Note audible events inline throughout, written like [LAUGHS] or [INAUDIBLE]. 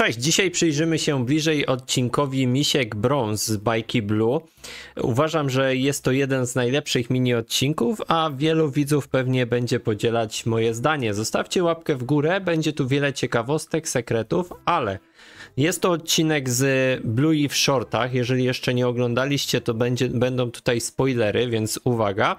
Cześć, dzisiaj przyjrzymy się bliżej odcinkowi Misiek Bronze z bajki Blue. Uważam, że jest to jeden z najlepszych mini odcinków, a wielu widzów pewnie będzie podzielać moje zdanie. Zostawcie łapkę w górę, będzie tu wiele ciekawostek, sekretów, ale jest to odcinek z i w shortach. Jeżeli jeszcze nie oglądaliście, to będzie, będą tutaj spoilery, więc uwaga.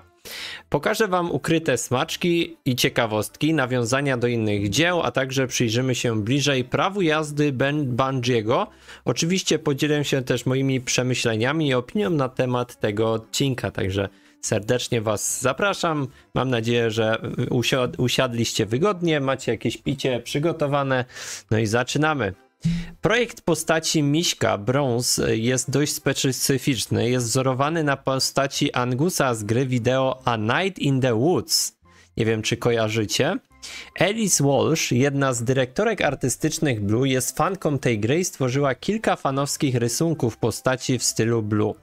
Pokażę Wam ukryte smaczki i ciekawostki, nawiązania do innych dzieł, a także przyjrzymy się bliżej prawu jazdy ben Bungiego. Oczywiście podzielę się też moimi przemyśleniami i opinią na temat tego odcinka, także serdecznie Was zapraszam. Mam nadzieję, że usiadliście wygodnie, macie jakieś picie przygotowane, no i zaczynamy. Projekt postaci Miśka Bronze jest dość specyficzny. Jest wzorowany na postaci Angusa z gry wideo A Night in the Woods. Nie wiem, czy kojarzycie. Alice Walsh, jedna z dyrektorek artystycznych Blue, jest fanką tej gry i stworzyła kilka fanowskich rysunków postaci w stylu Blue.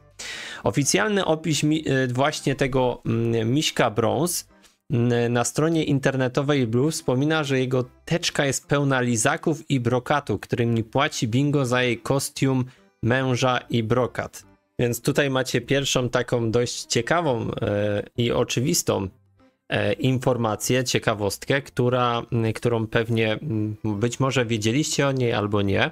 Oficjalny opis y, właśnie tego mm, Miśka Bronze na stronie internetowej Blue wspomina, że jego teczka jest pełna lizaków i brokatu, którymi płaci bingo za jej kostium męża i brokat. Więc tutaj macie pierwszą taką dość ciekawą e, i oczywistą E, informację, ciekawostkę, która, którą pewnie być może wiedzieliście o niej albo nie.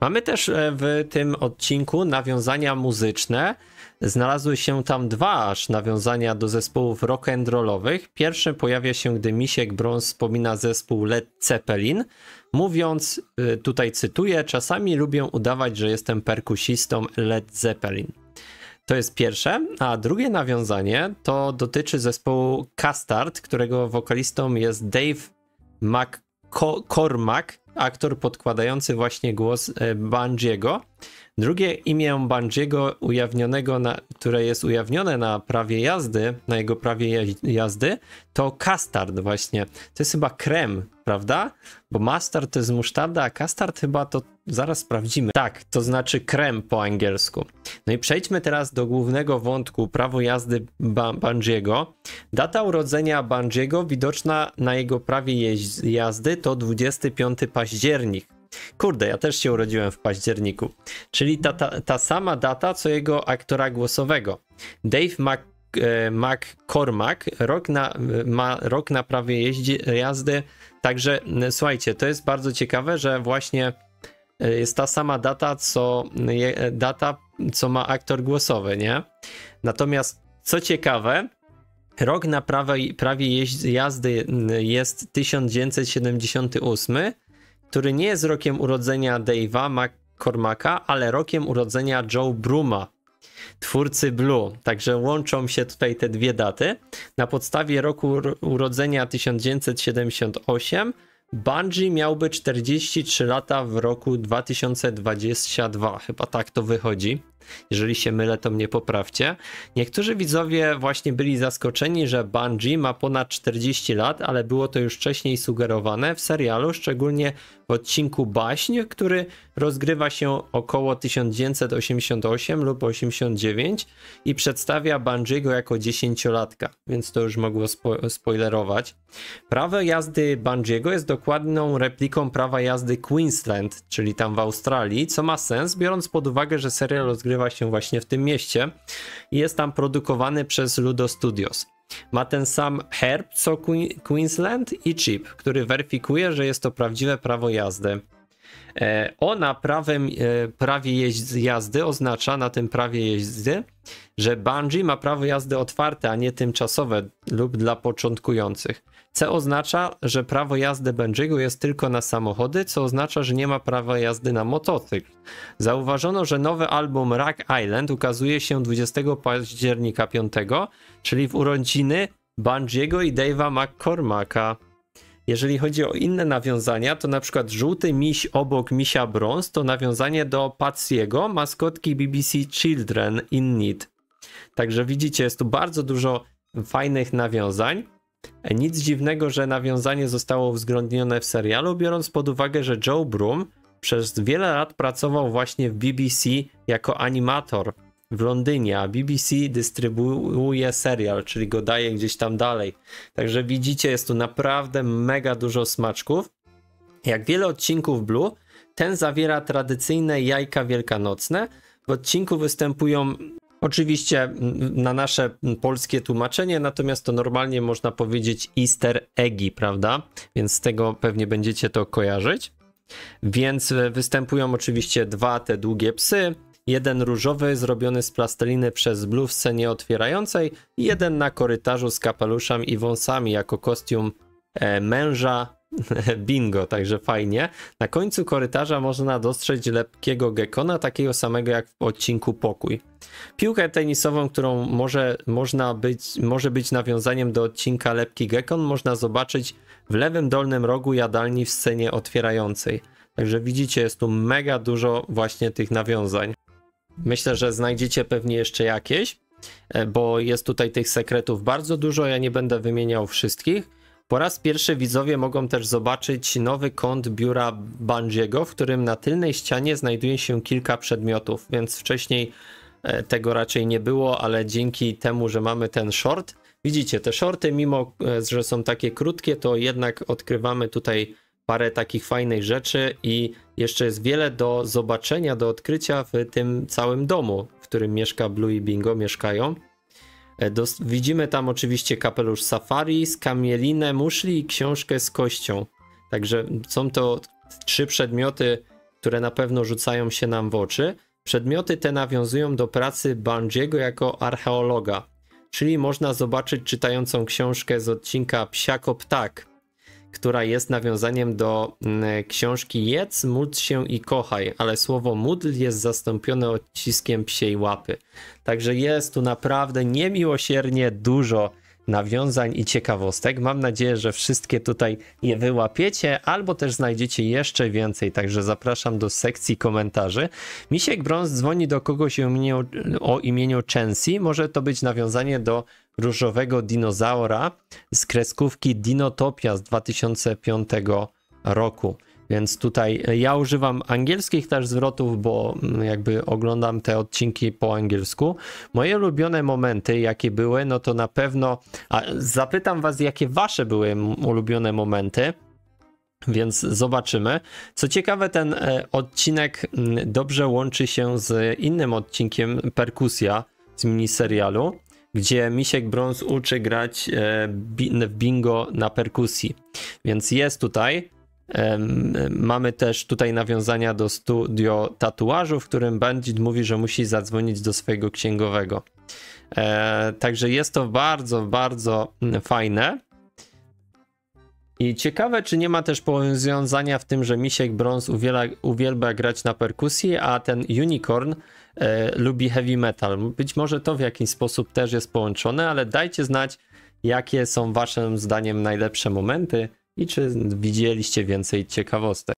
Mamy też e, w tym odcinku nawiązania muzyczne. Znalazły się tam dwa aż nawiązania do zespołów rock and rollowych. Pierwszy pojawia się, gdy Misiek Brąz wspomina zespół Led Zeppelin, mówiąc, e, tutaj cytuję, czasami lubię udawać, że jestem perkusistą Led Zeppelin. To jest pierwsze. A drugie nawiązanie to dotyczy zespołu Castart, którego wokalistą jest Dave McCormack, aktor podkładający właśnie głos e, Banjiego. Drugie imię Banjiego ujawnionego, na, które jest ujawnione na prawie jazdy, na jego prawie jazdy, to Custard właśnie. To jest chyba krem, prawda? Bo mustard to jest musztarda, a custard chyba to zaraz sprawdzimy. Tak, to znaczy krem po angielsku. No i przejdźmy teraz do głównego wątku prawo jazdy ba Banjiego. Data urodzenia Banjiego widoczna na jego prawie jazdy to 25 października październik. Kurde, ja też się urodziłem w październiku, czyli ta, ta, ta sama data co jego aktora głosowego. Dave Mac, e, McCormack rok na, ma rok na prawie jeździ, jazdy, także słuchajcie, to jest bardzo ciekawe, że właśnie e, jest ta sama data co, je, data, co ma aktor głosowy, nie? Natomiast co ciekawe, Rok na prawie prawie jazdy jest 1978, który nie jest rokiem urodzenia Dave'a McCormacka, ale rokiem urodzenia Joe Bruma, twórcy Blue. Także łączą się tutaj te dwie daty. Na podstawie roku urodzenia 1978 Bungie miałby 43 lata w roku 2022. Chyba tak to wychodzi. Jeżeli się mylę, to mnie poprawcie. Niektórzy widzowie właśnie byli zaskoczeni, że Bungie ma ponad 40 lat, ale było to już wcześniej sugerowane w serialu, szczególnie odcinku Baśń, który rozgrywa się około 1988 lub 89 i przedstawia Banjiego jako dziesięciolatka, więc to już mogło spo spoilerować. Prawo jazdy Banjiego jest dokładną repliką prawa jazdy Queensland, czyli tam w Australii, co ma sens, biorąc pod uwagę, że serial rozgrywa się właśnie w tym mieście i jest tam produkowany przez Ludo Studios. Ma ten sam herb co Queensland i chip, który weryfikuje, że jest to prawdziwe prawo jazdy. E, ona prawem, e, prawie jazdy oznacza na tym prawie jazdy, że Bungie ma prawo jazdy otwarte, a nie tymczasowe lub dla początkujących. C oznacza, że prawo jazdy Bungie'ego jest tylko na samochody, co oznacza, że nie ma prawa jazdy na motocykl. Zauważono, że nowy album Rack Island ukazuje się 20 października 5, czyli w urodziny Bungie'ego i Dave'a McCormacka. Jeżeli chodzi o inne nawiązania, to na przykład żółty miś obok misia brąz to nawiązanie do Patsy'ego, maskotki BBC Children in Need. Także widzicie, jest tu bardzo dużo fajnych nawiązań. Nic dziwnego, że nawiązanie zostało uwzględnione w serialu, biorąc pod uwagę, że Joe Broom przez wiele lat pracował właśnie w BBC jako animator w Londynie, a BBC dystrybuuje serial, czyli go daje gdzieś tam dalej. Także widzicie, jest tu naprawdę mega dużo smaczków. Jak wiele odcinków Blue, ten zawiera tradycyjne jajka wielkanocne. W odcinku występują oczywiście na nasze polskie tłumaczenie, natomiast to normalnie można powiedzieć easter eggi, prawda? Więc z tego pewnie będziecie to kojarzyć. Więc e, występują oczywiście dwa te długie psy, Jeden różowy, zrobiony z plasteliny przez Blue w scenie otwierającej, i jeden na korytarzu z kapeluszem i wąsami jako kostium e, męża [LAUGHS] Bingo, także fajnie. Na końcu korytarza można dostrzec lepkiego gekona, takiego samego jak w odcinku Pokój. Piłkę tenisową, którą może, można być, może być nawiązaniem do odcinka Lepki Gekon, można zobaczyć w lewym dolnym rogu jadalni w scenie otwierającej. Także widzicie, jest tu mega dużo właśnie tych nawiązań. Myślę, że znajdziecie pewnie jeszcze jakieś, e, bo jest tutaj tych sekretów bardzo dużo, ja nie będę wymieniał wszystkich. Po raz pierwszy widzowie mogą też zobaczyć nowy kąt biura Bungiego, w którym na tylnej ścianie znajduje się kilka przedmiotów, więc wcześniej e, tego raczej nie było, ale dzięki temu, że mamy ten short, widzicie, te shorty, mimo e, że są takie krótkie, to jednak odkrywamy tutaj parę takich fajnych rzeczy i jeszcze jest wiele do zobaczenia, do odkrycia w tym całym domu, w którym mieszka Blue i Bingo, mieszkają. E, Dos- widzimy tam oczywiście kapelusz safari, skamielinę muszli i książkę z kością. Także są to trzy przedmioty, które na pewno rzucają się nam w oczy. Przedmioty te nawiązują do pracy Bandziego jako archeologa, czyli można zobaczyć czytającą książkę z odcinka Psiako Ptak, która jest nawiązaniem do mm, książki Jedz, módl się i kochaj, ale słowo módl jest zastąpione odciskiem psiej łapy. Także jest tu naprawdę niemiłosiernie dużo nawiązań i ciekawostek. Mam nadzieję, że wszystkie tutaj je wyłapiecie, albo też znajdziecie jeszcze więcej, także zapraszam do sekcji komentarzy. Misiek Brąz dzwoni do kogoś o imieniu, o Chancy. Może to być nawiązanie do różowego dinozaura z kreskówki Dinotopia z 2005 roku. Więc tutaj ja używam angielskich też zwrotów, bo mm, jakby oglądam te odcinki po angielsku. Moje ulubione momenty, jakie były, no to na pewno. A zapytam Was, jakie Wasze były ulubione momenty. Więc zobaczymy. Co ciekawe, ten e, odcinek mm, dobrze łączy się z innym odcinkiem Perkusja z miniserialu gdzie Misiek Brąz uczy grać e, w bingo na perkusji. Więc jest tutaj. Mamy też tutaj nawiązania do studio tatuażu, w którym Bandit mówi, że musi zadzwonić do swojego księgowego. E, także jest to bardzo, bardzo fajne. I ciekawe, czy nie ma też powiązania w tym, że Misiek Brąz uwiela, uwielbia grać na perkusji, a ten Unicorn e, lubi heavy metal. Być może to w jakiś sposób też jest połączone, ale dajcie znać, jakie są waszym zdaniem najlepsze momenty i czy widzieliście więcej ciekawostek.